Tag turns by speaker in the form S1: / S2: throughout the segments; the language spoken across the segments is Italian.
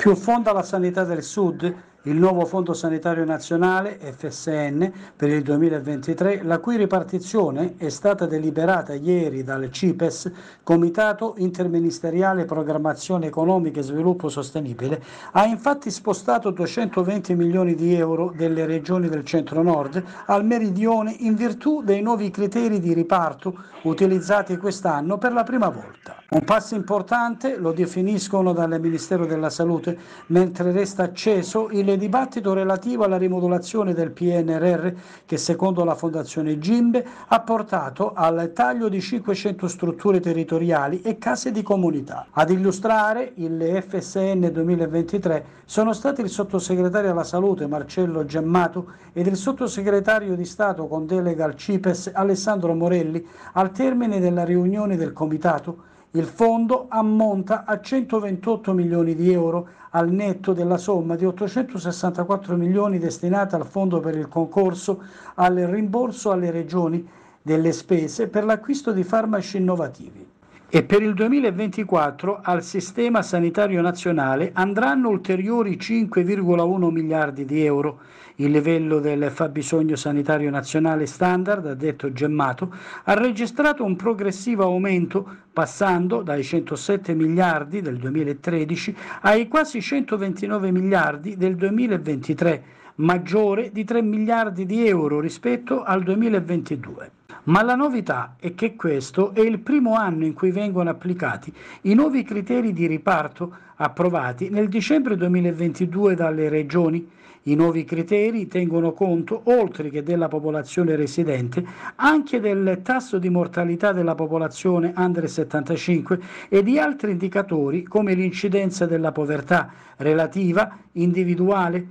S1: più fondo alla sanità del Sud il nuovo Fondo Sanitario Nazionale FSN per il 2023, la cui ripartizione è stata deliberata ieri dal CIPES, Comitato Interministeriale Programmazione Economica e Sviluppo Sostenibile, ha infatti spostato 220 milioni di euro delle regioni del centro-nord al meridione in virtù dei nuovi criteri di riparto utilizzati quest'anno per la prima volta. Un passo importante lo definiscono dal Ministero della Salute, mentre resta acceso il nel dibattito relativo alla rimodulazione del PNRR che secondo la Fondazione Gimbe ha portato al taglio di 500 strutture territoriali e case di comunità. Ad illustrare il FSN 2023 sono stati il sottosegretario alla salute Marcello Gemmato ed il sottosegretario di Stato con delega al CIPES Alessandro Morelli al termine della riunione del Comitato il fondo ammonta a 128 milioni di euro al netto della somma di 864 milioni destinata al fondo per il concorso al rimborso alle regioni delle spese per l'acquisto di farmaci innovativi e per il 2024 al Sistema Sanitario Nazionale andranno ulteriori 5,1 miliardi di euro. Il livello del fabbisogno sanitario nazionale standard, ha detto Gemmato, ha registrato un progressivo aumento passando dai 107 miliardi del 2013 ai quasi 129 miliardi del 2023, maggiore di 3 miliardi di euro rispetto al 2022 ma la novità è che questo è il primo anno in cui vengono applicati i nuovi criteri di riparto approvati nel dicembre 2022 dalle regioni. I nuovi criteri tengono conto, oltre che della popolazione residente, anche del tasso di mortalità della popolazione under 75 e di altri indicatori come l'incidenza della povertà relativa, individuale,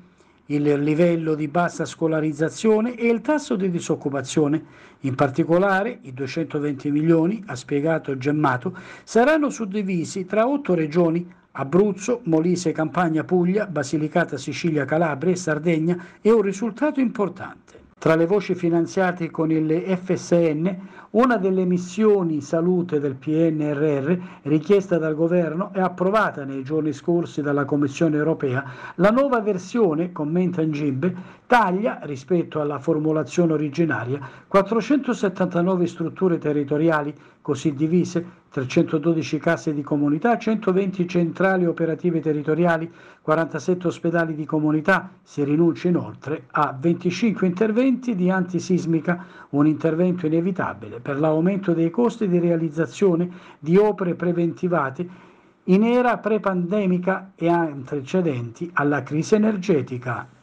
S1: il livello di bassa scolarizzazione e il tasso di disoccupazione. In particolare i 220 milioni, ha spiegato Gemmato, saranno suddivisi tra otto regioni Abruzzo, Molise, Campania, Puglia, Basilicata, Sicilia, Calabria e Sardegna è un risultato importante. Tra le voci finanziate con il FSN, una delle missioni salute del PNRR, richiesta dal governo e approvata nei giorni scorsi dalla Commissione europea, la nuova versione, commenta Ngib, taglia, rispetto alla formulazione originaria, 479 strutture territoriali così divise, 312 case di comunità, 120 centrali operative territoriali, 47 ospedali di comunità. Si rinuncia inoltre a 25 interventi di antisismica, un intervento inevitabile per l'aumento dei costi di realizzazione di opere preventivate in era pre-pandemica e antecedenti alla crisi energetica.